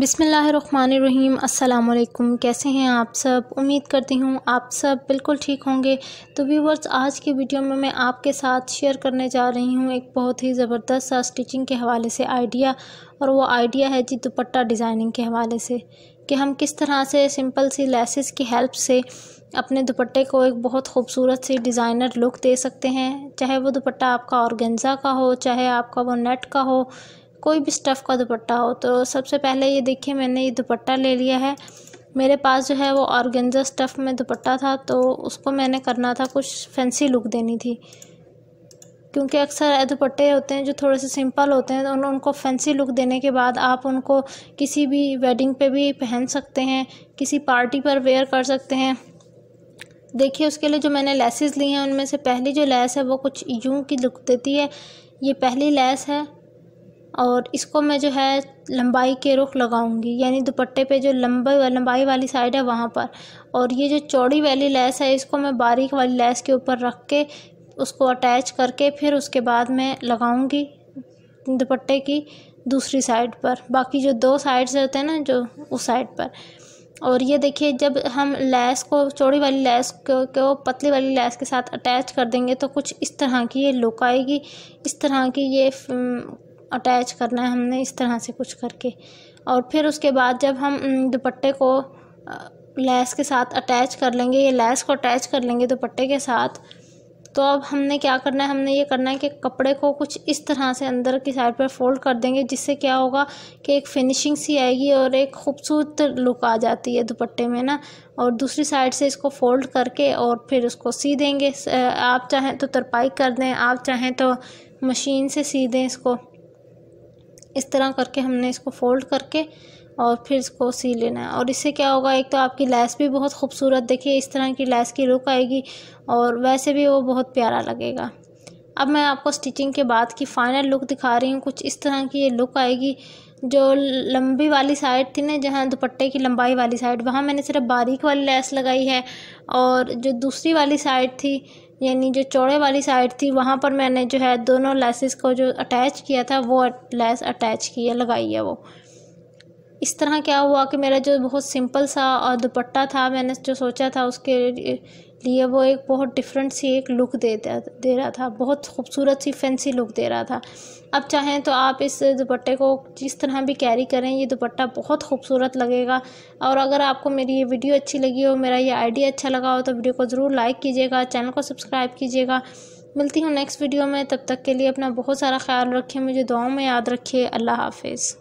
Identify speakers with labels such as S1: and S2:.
S1: बिसमीम् अल्लाम कैसे हैं आप सब उम्मीद करती हूँ आप सब बिल्कुल ठीक होंगे तो व्यूवर्स आज की वीडियो में मैं आपके साथ शेयर करने जा रही हूँ एक बहुत ही ज़बरदस्त सा स्टिचिंग के हवाले से आइडिया और वो आइडिया है जी दुपट्टा डिज़ाइनिंग के हवाले से कि हम किस तरह से सिंपल सी लेसेस की हेल्प से अपने दुपट्टे को एक बहुत खूबसूरत सी डिज़ाइनर लुक दे सकते हैं चाहे वो दुपट्टा आपका औरगेंजा का हो चाहे आपका वो नेट का हो कोई भी स्टफ़ का दुपट्टा हो तो सबसे पहले ये देखिए मैंने ये दुपट्टा ले लिया है मेरे पास जो है वो ऑर्गेंजा स्टफ़ में दुपट्टा था तो उसको मैंने करना था कुछ फैंसी लुक देनी थी क्योंकि अक्सर दुपट्टे होते हैं जो थोड़े से सिंपल होते हैं तो उन उनको फैंसी लुक देने के बाद आप उनको किसी भी वेडिंग पे भी पहन सकते हैं किसी पार्टी पर वेयर कर सकते हैं देखिए उसके लिए जो मैंने लेसेस ली हैं उनमें से पहली जो लेस है वो कुछ यूं की लुक देती है ये पहली लेस है और इसको मैं जो है लंबाई के रुख लगाऊंगी यानी दुपट्टे पे जो लंबा लंबाई वाली साइड है वहाँ पर और ये जो चौड़ी वाली लैस है इसको मैं बारीक वाली लैस के ऊपर रख के उसको अटैच करके फिर उसके बाद मैं लगाऊंगी दुपट्टे की दूसरी साइड पर बाकी जो दो साइड्स होते हैं ना जो उस साइड पर और ये देखिए जब हम लैस को चौड़ी वाली लैस को, को पतली वाली लैस के साथ अटैच कर देंगे तो कुछ इस तरह की ये लुक आएगी इस तरह की ये अटैच करना है हमने इस तरह से कुछ करके और फिर उसके बाद जब हम दुपट्टे को लैस के साथ अटैच कर लेंगे ये लैस को अटैच कर लेंगे दुपट्टे के साथ तो अब हमने क्या करना है हमने ये करना है कि कपड़े को कुछ इस तरह से अंदर की साइड पर फोल्ड कर देंगे जिससे क्या होगा कि एक फिनिशिंग सी आएगी और एक खूबसूरत लुक आ जाती है दुपट्टे में ना और दूसरी साइड से इसको फोल्ड करके और फिर उसको सी देंगे आप चाहें तो तरपाई कर दें आप चाहें तो मशीन से सी दें इसको इस तरह करके हमने इसको फोल्ड करके और फिर इसको सी लेना है और इससे क्या होगा एक तो आपकी लैस भी बहुत खूबसूरत देखिए इस तरह की लैस की लुक आएगी और वैसे भी वो बहुत प्यारा लगेगा अब मैं आपको स्टिचिंग के बाद की फ़ाइनल लुक दिखा रही हूँ कुछ इस तरह की ये लुक आएगी जो लंबी वाली साइड थी ना जहाँ दुपट्टे की लंबाई वाली साइड वहाँ मैंने सिर्फ बारीक वाली लैस लगाई है और जो दूसरी वाली साइड थी यानी जो चौड़े वाली साइड थी वहाँ पर मैंने जो है दोनों लेसेस को जो अटैच किया था वो लेस अटैच किया लगाई है वो इस तरह क्या हुआ कि मेरा जो बहुत सिंपल सा दुपट्टा था मैंने जो सोचा था उसके लिए वो एक बहुत डिफरेंट सी एक लुक दे दे रहा था बहुत खूबसूरत सी फैंसी लुक दे रहा था अब चाहें तो आप इस दुपट्टे को जिस तरह भी कैरी करें ये दुपट्टा बहुत खूबसूरत लगेगा और अगर आपको मेरी ये वीडियो अच्छी लगी हो मेरा ये आइडिया अच्छा लगा हो तो वीडियो को ज़रूर लाइक कीजिएगा चैनल को सब्सक्राइब कीजिएगा मिलती हूँ नेक्स्ट वीडियो में तब तक के लिए अपना बहुत सारा ख्याल रखें मुझे दुआओं में याद रखिए अल्लाह हाफिज़